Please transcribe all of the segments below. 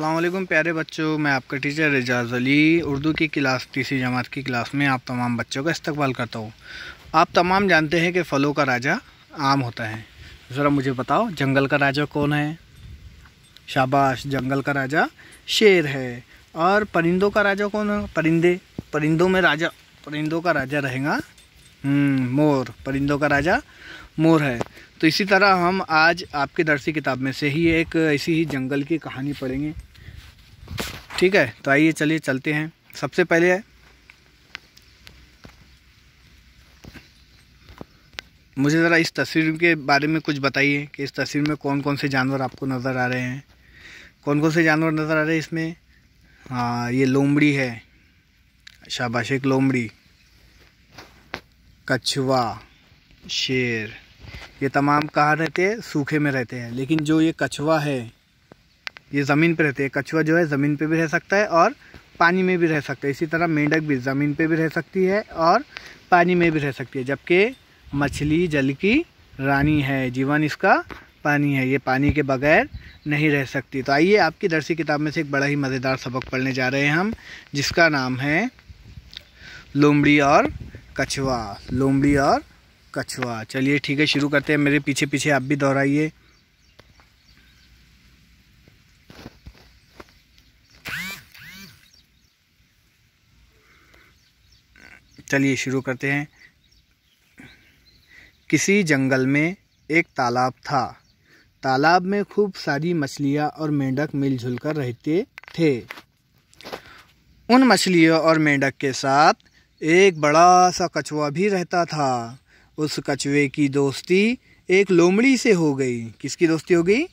अल्लाम प्यारे बच्चों मैं आपका टीचर एजाज़ अली उर्दू की क्लास तीसरी जमात की क्लास में आप तमाम बच्चों का इस्तकबाल करता हूँ आप तमाम जानते हैं कि फ़लों का राजा आम होता है ज़रा मुझे बताओ जंगल का राजा कौन है शाबाश जंगल का राजा शेर है और परिंदों का राजा कौन है परिंदे परिंदों में राजा परिंदों का राजा रहेगा हम्म, मोर परिंदों का राजा मोर है तो इसी तरह हम आज आपके दर्सी किताब में से ही एक ऐसी ही जंगल की कहानी पढ़ेंगे ठीक है तो आइए चलिए चलते हैं सबसे पहले है मुझे ज़रा इस तस्वीर के बारे में कुछ बताइए कि इस तस्वीर में कौन कौन से जानवर आपको नज़र आ रहे हैं कौन कौन से जानवर नज़र आ रहे हैं इसमें हाँ ये लोमड़ी है शाबाश एक लोमड़ी कछुआ शेर ये तमाम कहाँ रहते हैं सूखे में रहते हैं लेकिन जो ये कछुआ है ये ज़मीन पे रहते हैं कछुआ जो है ज़मीन पे भी रह सकता है और पानी में भी रह सकता है इसी तरह मेंढक भी ज़मीन पे भी रह सकती है और पानी में भी रह सकती है जबकि मछली जल की रानी है जीवन इसका पानी है ये पानी के बगैर नहीं रह सकती तो आइए आपकी दरसी किताब में से एक बड़ा ही मज़ेदार सबक पढ़ने जा रहे हैं हम जिसका नाम है लोमड़ी और कछुआ लोमड़ी और कछुआ चलिए ठीक है शुरू करते हैं मेरे पीछे पीछे आप भी दोहराइए चलिए शुरू करते हैं किसी जंगल में एक तालाब था तालाब में खूब सारी मछलियाँ और मेंढक मिलजुल कर रहते थे उन मछलियों और मेंढक के साथ एक बड़ा सा कछुआ भी रहता था उस कछुए की दोस्ती एक लोमड़ी से हो गई किसकी दोस्ती हो गई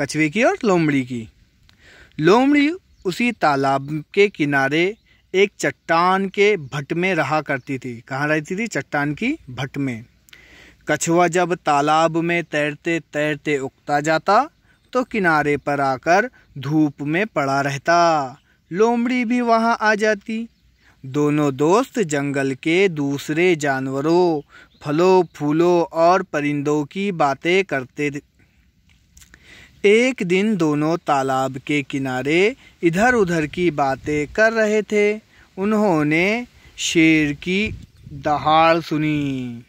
कछुए की और लोमड़ी की लोमड़ी उसी तालाब के किनारे एक चट्टान के भट्ट में रहा करती थी कहाँ रहती थी चट्टान की भट्ट में कछुआ जब तालाब में तैरते तैरते उगता जाता तो किनारे पर आकर धूप में पड़ा रहता लोमड़ी भी वहाँ आ जाती दोनों दोस्त जंगल के दूसरे जानवरों फलों फूलों और परिंदों की बातें करते एक दिन दोनों तालाब के किनारे इधर उधर की बातें कर रहे थे उन्होंने शेर की दहाड़ सुनी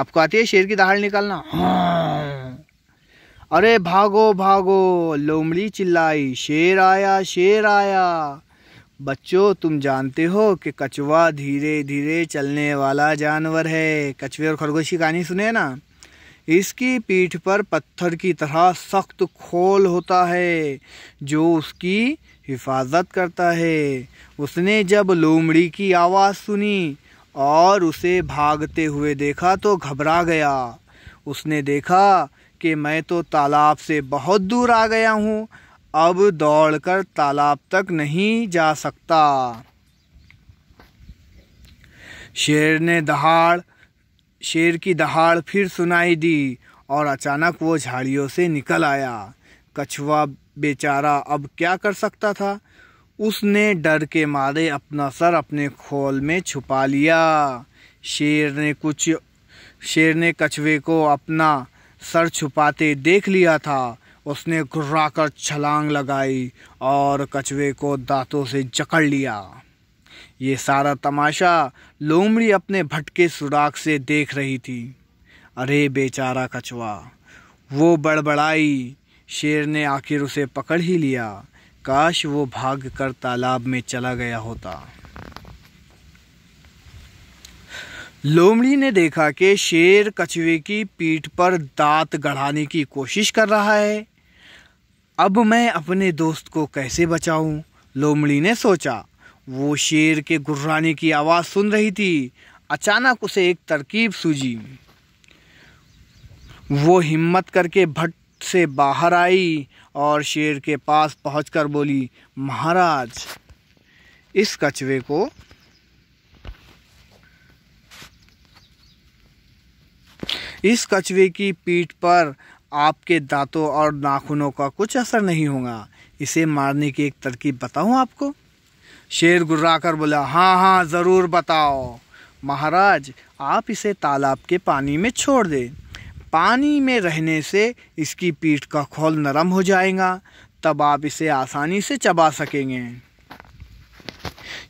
आपको आती है शेर की दहाड़ निकालना हाँ। अरे भागो भागो लोमड़ी चिल्लाई शेर आया शेर आया बच्चों तुम जानते हो कि कछुआ धीरे धीरे चलने वाला जानवर है कछुए और खरगोश की कहानी सुने ना इसकी पीठ पर पत्थर की तरह सख्त खोल होता है जो उसकी हिफाजत करता है उसने जब लोमड़ी की आवाज़ सुनी और उसे भागते हुए देखा तो घबरा गया उसने देखा कि मैं तो तालाब से बहुत दूर आ गया हूँ अब दौड़कर तालाब तक नहीं जा सकता शेर ने दहाड़ शेर की दहाड़ फिर सुनाई दी और अचानक वो झाड़ियों से निकल आया कछुआ बेचारा अब क्या कर सकता था उसने डर के मारे अपना सर अपने खोल में छुपा लिया शेर ने कुछ शेर ने कछुए को अपना सर छुपाते देख लिया था उसने घुर्रा कर छलांग लगाई और कछुए को दांतों से जकड़ लिया ये सारा तमाशा लोमड़ी अपने भटके सुराख से देख रही थी अरे बेचारा कछुआ वो बड़बड़ाई शेर ने आखिर उसे पकड़ ही लिया काश वो भाग कर तालाब में चला गया होता लोमड़ी ने देखा कि शेर कछुए की पीठ पर दांत गढ़ाने की कोशिश कर रहा है अब मैं अपने दोस्त को कैसे बचाऊं? लोमड़ी ने सोचा वो शेर के गुर्राने की आवाज़ सुन रही थी अचानक उसे एक तरकीब सूझी वो हिम्मत करके भट्ट से बाहर आई और शेर के पास पहुंचकर बोली महाराज इस कछुए को इस कछुए की पीठ पर आपके दांतों और नाखूनों का कुछ असर नहीं होगा इसे मारने की एक तरकीब बताऊं आपको शेर गुर्राकर बोला हाँ हाँ ज़रूर बताओ महाराज आप इसे तालाब के पानी में छोड़ दें पानी में रहने से इसकी पीठ का खोल नरम हो जाएगा तब आप इसे आसानी से चबा सकेंगे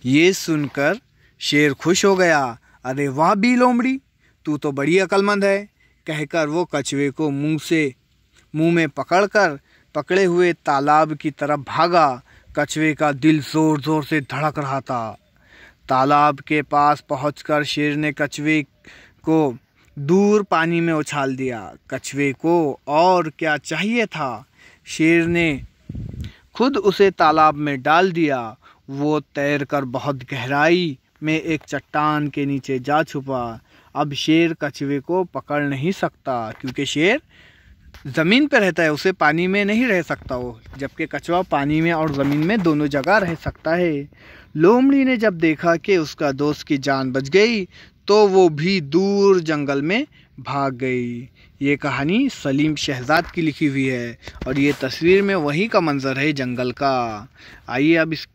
ये सुनकर शेर खुश हो गया अरे वाह बी लोमड़ी तू तो बड़ी अक्लमंद है कहकर वो कछुए को मुंह से मुंह में पकड़कर पकड़े हुए तालाब की तरफ भागा कछुए का दिल ज़ोर ज़ोर से धड़क रहा था तालाब के पास पहुंचकर शेर ने कछुए को दूर पानी में उछाल दिया कछुए को और क्या चाहिए था शेर ने खुद उसे तालाब में डाल दिया वो तैर कर बहुत गहराई में एक चट्टान के नीचे जा छुपा अब शेर कछुए को पकड़ नहीं सकता क्योंकि शेर ज़मीन पर रहता है उसे पानी में नहीं रह सकता वो जबकि कछुआ पानी में और ज़मीन में दोनों जगह रह सकता है लोमड़ी ने जब देखा कि उसका दोस्त की जान बच गई तो वो भी दूर जंगल में भाग गई ये कहानी सलीम शहजाद की लिखी हुई है और ये तस्वीर में वहीं का मंज़र है जंगल का आइए अब इस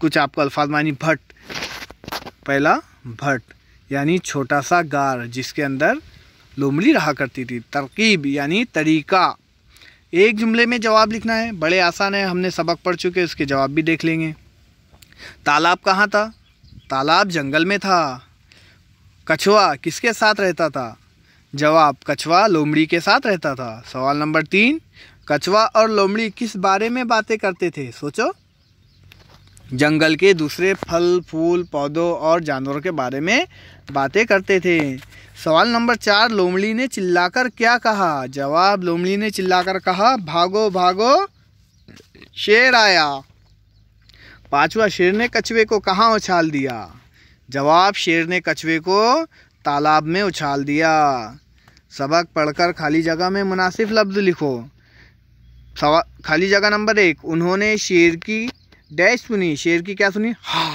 कुछ आपको अल्फाज मानी भट्ट पहला भट्ट यानी छोटा सा गार जिसके अंदर लोमड़ी रहा करती थी तरकीब यानी तरीका एक जुमले में जवाब लिखना है बड़े आसान है हमने सबक पढ़ चुके उसके जवाब भी देख लेंगे तालाब कहाँ था तालाब जंगल में था कछुआ किसके साथ रहता था जवाब कछुआ लोमड़ी के साथ रहता था सवाल नंबर तीन कछुआ और लोमड़ी किस बारे में बातें करते थे सोचो जंगल के दूसरे फल फूल पौधों और जानवरों के बारे में बातें करते थे सवाल नंबर चार लोमड़ी ने चिल्लाकर क्या कहा जवाब लोमड़ी ने चिल्लाकर कहा भागो भागो शेर आया पांचवा शेर ने कछुए को कहाँ उछाल दिया जवाब शेर ने कछुए को तालाब में उछाल दिया सबक पढ़कर खाली जगह में मुनासिब लफ्ज़ लिखो सवा खाली जगह नंबर एक उन्होंने शेर की डैश सुनी शेर की क्या सुनी हा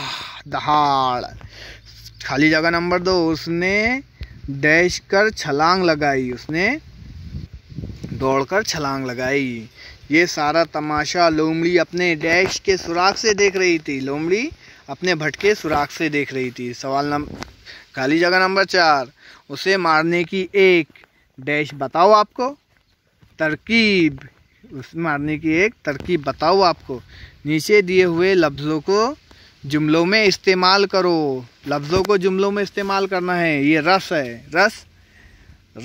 दहाड़ खाली जगह नंबर दो उसने डैश कर छलांग लगाई उसने दौड़कर छलांग लगाई ये सारा तमाशा लोमड़ी अपने डैश के सुराख से देख रही थी लोमड़ी अपने भटके सुराख से देख रही थी सवाल नंबर खाली जगह नंबर चार उसे मारने की एक डैश बताओ आपको तरकीब उसे मारने की एक तरकीब बताओ आपको नीचे दिए हुए लफ्ज़ों को जुमलों में इस्तेमाल करो लफ्ज़ों को जुमलों में इस्तेमाल करना है ये रस है रस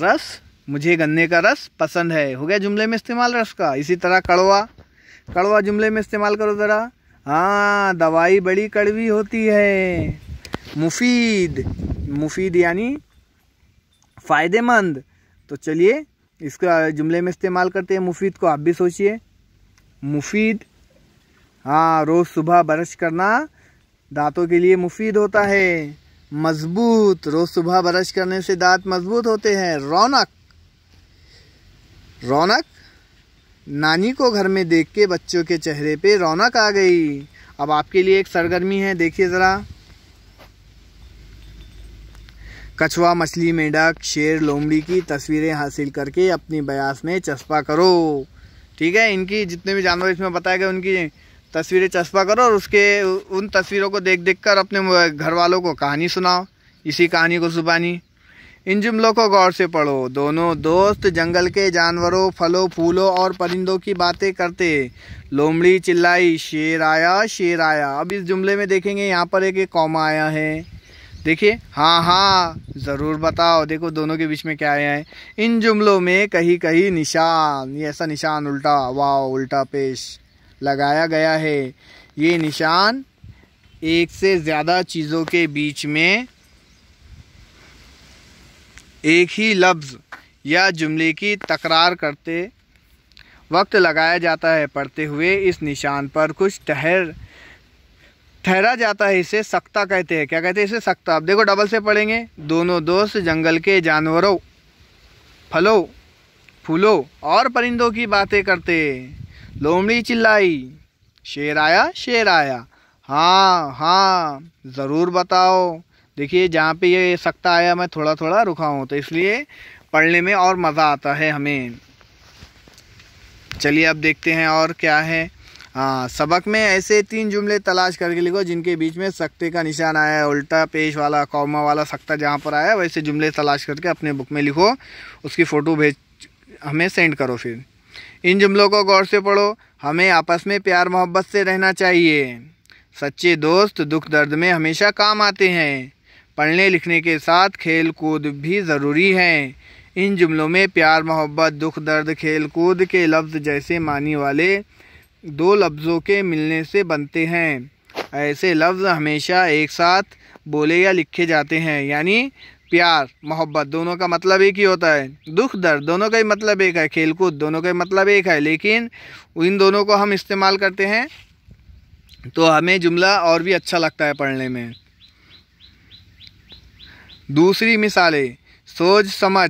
रस मुझे गन्ने का रस पसंद है हो गया जुमले में इस्तेमाल रस का इसी तरह कड़वा कड़वा जुमले में इस्तेमाल करो ज़रा हाँ दवाई बड़ी कड़वी होती है मुफीद मुफीद यानी फ़ायदेमंद तो चलिए इसका जुमले में इस्तेमाल करते हैं मुफीद को आप भी सोचिए मुफीद हाँ रोज़ सुबह ब्रश करना दांतों के लिए मुफीद होता है मजबूत रोज सुबह ब्रश करने से दांत मजबूत होते हैं रौनक रौनक नानी को घर में देख के बच्चों के चेहरे पे रौनक आ गई अब आपके लिए एक सरगर्मी है देखिए ज़रा कछुआ मछली मेंढक शेर लोमड़ी की तस्वीरें हासिल करके अपनी बयास में चस्पा करो ठीक है इनकी जितने भी जानवर इसमें बताए गए उनकी तस्वीरें चस्पा करो और उसके उन तस्वीरों को देख देख कर अपने घर वालों को कहानी सुनाओ इसी कहानी को सुबानी इन जुमलों को गौर से पढ़ो दोनों दोस्त जंगल के जानवरों फलों फूलों और परिंदों की बातें करते लोमड़ी चिल्लाई शेर आया शेर आया अब इस जुमले में देखेंगे यहाँ पर एक कौमा आया है देखिए हाँ हाँ ज़रूर बताओ देखो दोनों के बीच में क्या आया है इन जुमलों में कहीं कहीं निशान ये ऐसा निशान उल्टा वाह उल्टा पेश लगाया गया है ये निशान एक से ज़्यादा चीज़ों के बीच में एक ही लफ्ज़ या जुमले की तकरार करते वक्त लगाया जाता है पढ़ते हुए इस निशान पर कुछ ठहर ठहरा जाता है इसे सख्ता कहते हैं क्या कहते हैं इसे सख्ता अब देखो डबल से पढ़ेंगे दोनों दोस्त जंगल के जानवरों फलों फूलों और परिंदों की बातें करते लोमड़ी चिल्लाई शेर आया शेर आया हाँ हाँ ज़रूर बताओ देखिए जहाँ पे ये सकता आया मैं थोड़ा थोड़ा रुका हूँ तो इसलिए पढ़ने में और मज़ा आता है हमें चलिए अब देखते हैं और क्या है हाँ सबक में ऐसे तीन जुमले तलाश करके लिखो जिनके बीच में सकते का निशान आया है उल्टा पेश वाला कौमा वाला सकता जहाँ पर आया वैसे जुमले तलाश करके अपने बुक में लिखो उसकी फ़ोटो भेज हमें सेंड करो फिर इन जुमलों को गौर से पढ़ो हमें आपस में प्यार मोहब्बत से रहना चाहिए सच्चे दोस्त दुख दर्द में हमेशा काम आते हैं पढ़ने लिखने के साथ खेल कूद भी ज़रूरी हैं इन जुमलों में प्यार मोहब्बत दुख दर्द खेल कूद के लफ्ज़ जैसे मानी वाले दो लफ्ज़ों के मिलने से बनते हैं ऐसे लफ्ज़ हमेशा एक साथ बोले या लिखे जाते हैं यानी प्यार मोहब्बत दोनों का मतलब एक ही होता है दुख दर्द दोनों का ही मतलब एक है खेलकूद दोनों का ही मतलब एक है लेकिन इन दोनों को हम इस्तेमाल करते हैं तो हमें जुमला और भी अच्छा लगता है पढ़ने में दूसरी मिसालें सोच समझ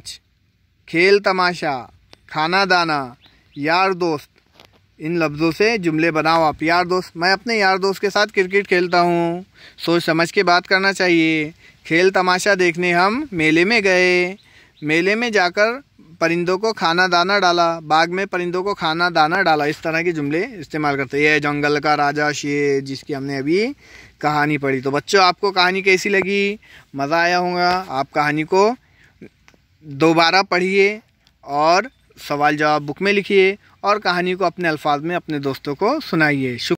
खेल तमाशा खाना दाना यार दोस्त इन लफ्ज़ों से जुमले बनाओ आप यार दोस्त मैं अपने यार दोस्त के साथ क्रिकेट खेलता हूँ सोच समझ के बात करना चाहिए खेल तमाशा देखने हम मेले में गए मेले में जाकर परिंदों को खाना दाना डाला बाग में परिंदों को खाना दाना डाला इस तरह के जुमले इस्तेमाल करते ये जंगल का राजा शेर जिसकी हमने अभी कहानी पढ़ी तो बच्चों आपको कहानी कैसी लगी मज़ा आया होगा आप कहानी को दोबारा पढ़िए और सवाल जवाब बुक में लिखिए और कहानी को अपने अल्फाज में अपने दोस्तों को सुनाइए